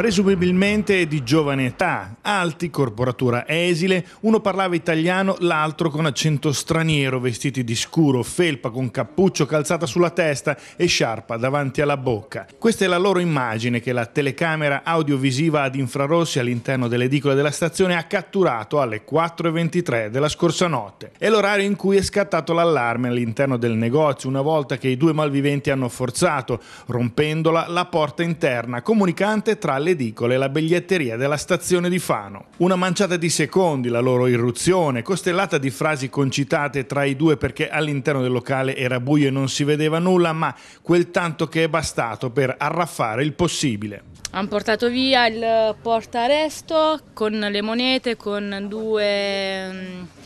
Presumibilmente di giovane età, alti, corporatura esile, uno parlava italiano, l'altro con accento straniero, vestiti di scuro, felpa con cappuccio, calzata sulla testa e sciarpa davanti alla bocca. Questa è la loro immagine che la telecamera audiovisiva ad infrarossi all'interno dell'edicola della stazione ha catturato alle 4.23 della scorsa notte. È l'orario in cui è scattato l'allarme all'interno del negozio una volta che i due malviventi hanno forzato, rompendola, la porta interna comunicante tra le alle edicole la biglietteria della stazione di Fano. Una manciata di secondi la loro irruzione, costellata di frasi concitate tra i due perché all'interno del locale era buio e non si vedeva nulla, ma quel tanto che è bastato per arraffare il possibile. Hanno portato via il portaresto con le monete, con due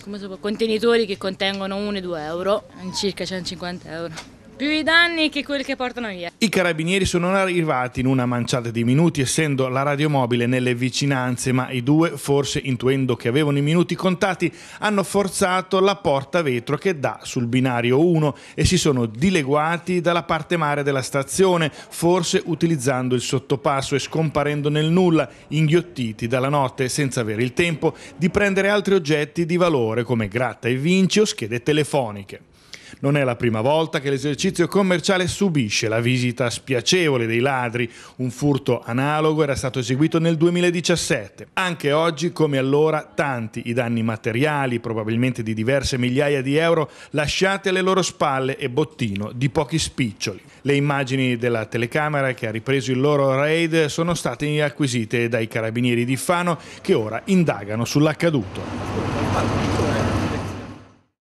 mm, può, contenitori che contengono 1 e 2 euro, circa 150 euro. Più i danni che quelli che portano via. I carabinieri sono arrivati in una manciata di minuti, essendo la radiomobile nelle vicinanze, ma i due, forse intuendo che avevano i minuti contati, hanno forzato la porta vetro che dà sul binario 1 e si sono dileguati dalla parte mare della stazione, forse utilizzando il sottopasso e scomparendo nel nulla, inghiottiti dalla notte senza avere il tempo di prendere altri oggetti di valore come gratta e vinci o schede telefoniche. Non è la prima volta che l'esercizio commerciale subisce la visita spiacevole dei ladri. Un furto analogo era stato eseguito nel 2017. Anche oggi, come allora, tanti i danni materiali, probabilmente di diverse migliaia di euro, lasciati alle loro spalle e bottino di pochi spiccioli. Le immagini della telecamera che ha ripreso il loro raid sono state acquisite dai carabinieri di Fano che ora indagano sull'accaduto.